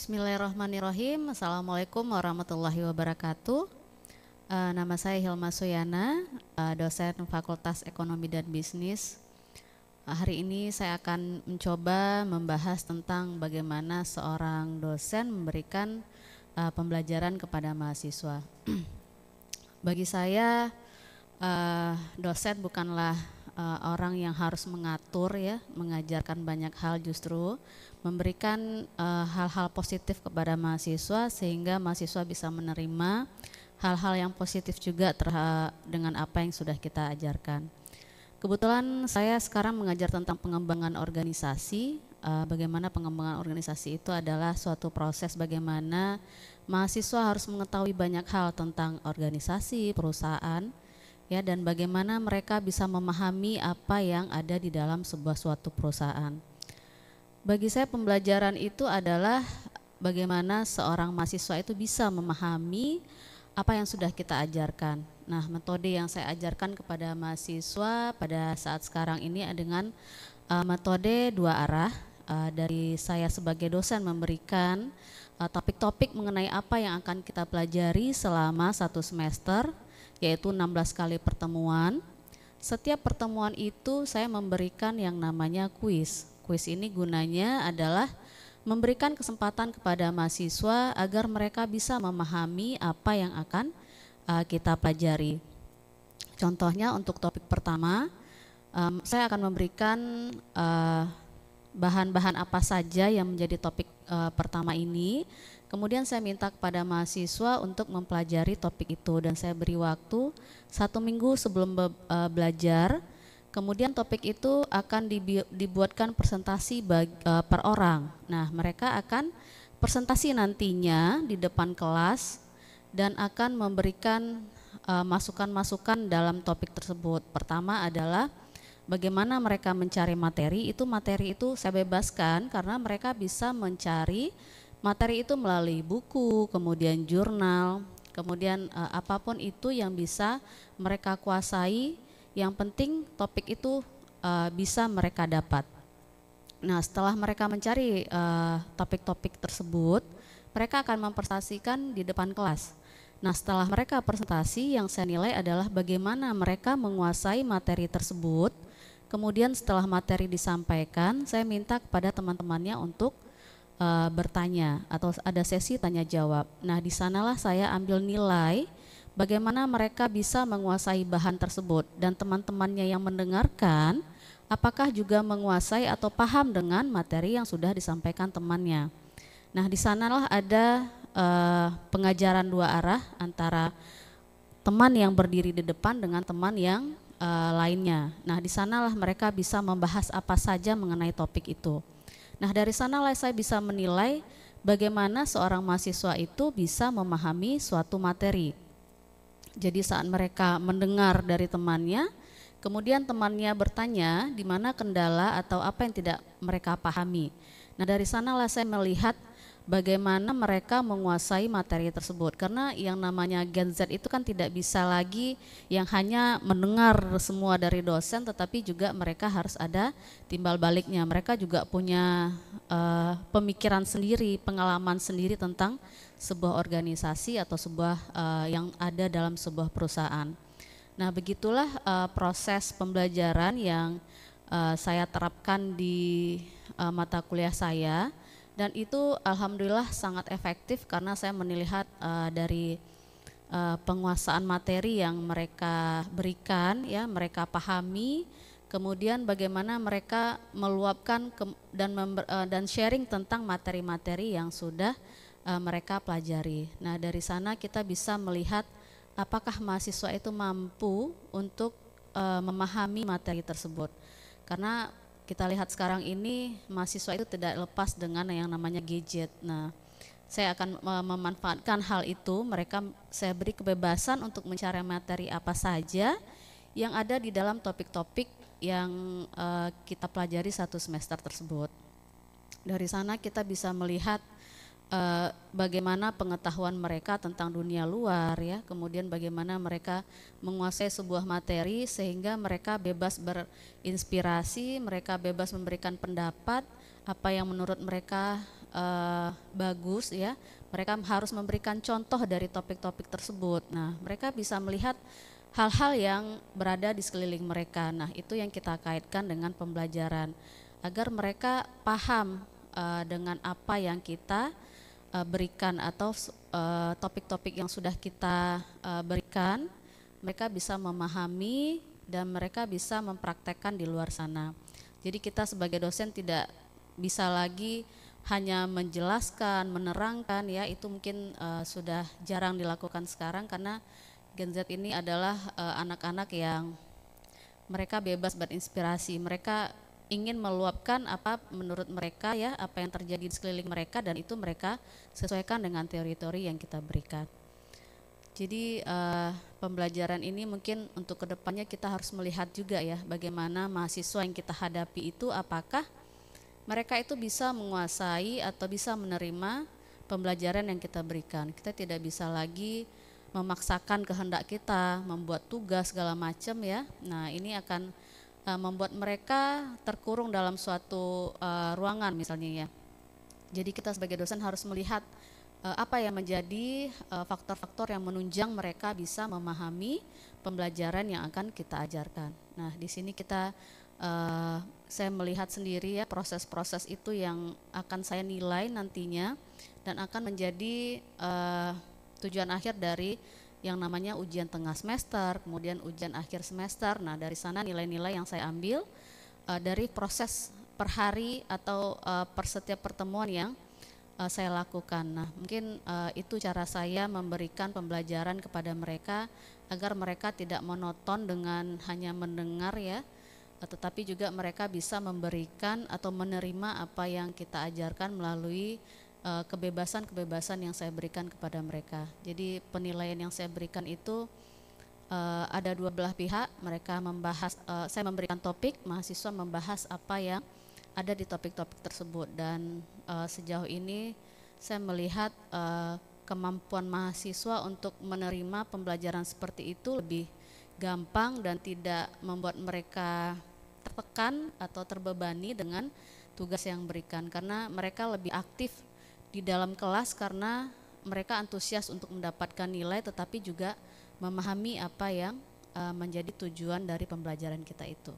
Bismillahirrahmanirrahim. Assalamualaikum warahmatullahi wabarakatuh. Uh, nama saya Hilma Suyana, uh, dosen Fakultas Ekonomi dan Bisnis. Uh, hari ini saya akan mencoba membahas tentang bagaimana seorang dosen memberikan uh, pembelajaran kepada mahasiswa. Bagi saya, uh, dosen bukanlah uh, orang yang harus mengatur ya, mengajarkan banyak hal justru memberikan eh, hal-hal uh, positif kepada mahasiswa sehingga mahasiswa bisa menerima hal-hal yang positif juga dengan apa yang sudah kita ajarkan. Kebetulan saya sekarang mengajar tentang pengembangan organisasi. Uh, bagaimana pengembangan organisasi itu adalah suatu proses bagaimana mahasiswa harus mengetahui banyak hal tentang organisasi, perusahaan, ya dan bagaimana mereka bisa memahami apa yang ada di dalam sebuah suatu perusahaan. Bagi saya pembelajaran itu adalah bagaimana seorang mahasiswa itu bisa memahami apa yang sudah kita ajarkan. Nah, metode yang saya ajarkan kepada mahasiswa pada saat sekarang ini dengan uh, metode dua arah uh, dari saya sebagai dosen memberikan eh, topik-topik uh, topik -topik mengenai apa yang akan kita pelajari selama satu semester yaitu 16 kali pertemuan. Setiap pertemuan itu saya memberikan yang namanya kuis. Kuis ini gunanya adalah memberikan kesempatan kepada mahasiswa agar mereka bisa memahami apa yang akan uh, kita pelajari. Contohnya untuk topik pertama, um, saya akan memberikan bahan eh, bahan-bahan apa saja yang menjadi topik uh, pertama ini Kemudian saya minta kepada mahasiswa untuk mempelajari topik itu dan saya beri waktu satu minggu sebelum be e, belajar. Kemudian topik itu akan dibuatkan presentasi bagi, uh, e, per orang. Nah, mereka akan presentasi nantinya di depan kelas dan akan memberikan e, masukan-masukan uh, dalam topik tersebut. Pertama adalah bagaimana mereka mencari materi, itu materi itu saya bebaskan karena mereka bisa mencari materi itu melalui buku, kemudian jurnal, kemudian e, apapun itu yang bisa mereka kuasai. Yang penting topik itu e, bisa mereka dapat. Nah, setelah mereka mencari eh, topik-topik e, tersebut, mereka akan mempresentasikan di depan kelas. Nah, setelah mereka presentasi, yang saya nilai adalah bagaimana mereka menguasai materi tersebut. Kemudian setelah materi disampaikan, saya minta kepada teman-temannya untuk uh, bertanya atau ada sesi tanya jawab. Nah, di sanalah saya ambil nilai bagaimana mereka bisa menguasai bahan tersebut dan teman-temannya yang mendengarkan apakah juga menguasai atau paham dengan materi yang sudah disampaikan temannya. Nah, di sanalah ada uh, pengajaran dua arah antara teman yang berdiri di depan dengan teman yang uh, lainnya. Nah, di sanalah mereka bisa membahas apa saja mengenai topik itu. Nah dari sanalah saya bisa menilai bagaimana seorang mahasiswa itu bisa memahami suatu materi. Jadi saat mereka mendengar dari temannya, kemudian temannya bertanya di mana kendala atau apa yang tidak mereka pahami. Nah dari sanalah saya melihat bagaimana mereka menguasai materi tersebut karena yang namanya Gen Z itu kan tidak bisa lagi yang hanya mendengar semua dari dosen tetapi juga mereka harus ada timbal baliknya mereka juga punya uh, pemikiran sendiri pengalaman sendiri tentang sebuah organisasi atau sebuah uh, yang ada dalam sebuah perusahaan nah begitulah uh, proses pembelajaran yang uh, saya terapkan di uh, mata kuliah saya dan itu alhamdulillah sangat efektif karena saya melihat uh, dari uh, penguasaan materi yang mereka berikan ya mereka pahami kemudian bagaimana mereka meluapkan ke, dan member, uh, dan sharing tentang materi-materi yang sudah uh, mereka pelajari nah dari sana kita bisa melihat apakah mahasiswa itu mampu untuk uh, memahami materi tersebut karena kita lihat sekarang ini mahasiswa itu tidak lepas dengan yang namanya gadget. Nah, saya akan memanfaatkan hal itu. Mereka saya beri kebebasan untuk mencari materi apa saja yang ada di dalam topik-topik yang uh, kita pelajari satu semester tersebut. Dari sana kita bisa melihat uh, bagaimana pengetahuan mereka tentang dunia luar ya, kemudian bagaimana mereka menguasai sebuah materi sehingga mereka bebas berinspirasi, mereka bebas memberikan pendapat apa yang menurut mereka uh, bagus ya. Mereka harus memberikan contoh dari topik-topik tersebut. Nah, mereka bisa melihat hal-hal yang berada di sekeliling mereka. Nah, itu yang kita kaitkan dengan pembelajaran agar mereka paham uh, dengan apa yang kita uh, berikan atau eh, topik-topik uh, yang sudah kita uh, berikan, mereka bisa memahami dan mereka bisa mempraktekkan di luar sana. Jadi kita sebagai dosen tidak bisa lagi hanya menjelaskan, menerangkan ya itu mungkin uh, sudah jarang dilakukan sekarang karena Gen Z ini adalah anak-anak uh, yang mereka bebas berinspirasi, mereka ingin meluapkan apa menurut mereka ya apa yang terjadi di sekeliling mereka dan itu mereka sesuaikan dengan teori-teori yang kita berikan. Jadi uh, pembelajaran ini mungkin untuk kedepannya kita harus melihat juga ya bagaimana mahasiswa yang kita hadapi itu apakah mereka itu bisa menguasai atau bisa menerima pembelajaran yang kita berikan. Kita tidak bisa lagi memaksakan kehendak kita, membuat tugas segala macam ya. Nah ini akan Eh, membuat mereka terkurung dalam suatu uh, ruangan misalnya ya. Jadi kita sebagai dosen harus melihat uh, apa yang menjadi faktor-faktor uh, yang menunjang mereka bisa memahami pembelajaran yang akan kita ajarkan. Nah, di sini kita uh, saya melihat sendiri ya proses-proses itu yang akan saya nilai nantinya dan akan menjadi uh, tujuan akhir dari yang namanya ujian tengah semester, kemudian ujian akhir semester. Nah, dari sana nilai-nilai yang saya ambil uh, dari proses per hari atau uh, per setiap pertemuan yang uh, saya lakukan. Nah, mungkin uh, itu cara saya memberikan pembelajaran kepada mereka agar mereka tidak monoton dengan hanya mendengar ya, tetapi juga mereka bisa memberikan atau menerima apa yang kita ajarkan melalui Eh, kebebasan-kebebasan yang saya berikan kepada mereka. Jadi penilaian yang saya berikan itu uh, ada dua belah pihak, mereka membahas uh, saya memberikan topik, mahasiswa membahas apa yang ada di topik-topik tersebut dan uh, sejauh ini saya melihat uh, kemampuan mahasiswa untuk menerima pembelajaran seperti itu lebih gampang dan tidak membuat mereka tertekan atau terbebani dengan tugas yang berikan karena mereka lebih aktif di dalam kelas karena mereka antusias untuk mendapatkan nilai tetapi juga memahami apa yang uh, menjadi tujuan dari pembelajaran kita itu.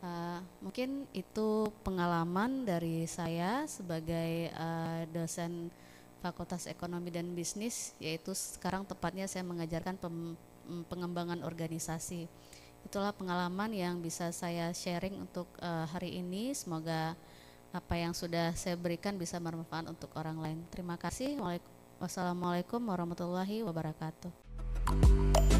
Uh, mungkin itu pengalaman dari saya sebagai uh, dosen Fakultas Ekonomi dan Bisnis, yaitu sekarang tepatnya saya mengajarkan pem, mm, pengembangan organisasi. Itulah pengalaman yang bisa saya sharing untuk uh, hari ini. Semoga apa yang sudah saya berikan bisa bermanfaat untuk orang lain. Terima kasih. Wassalamualaikum warahmatullahi wabarakatuh.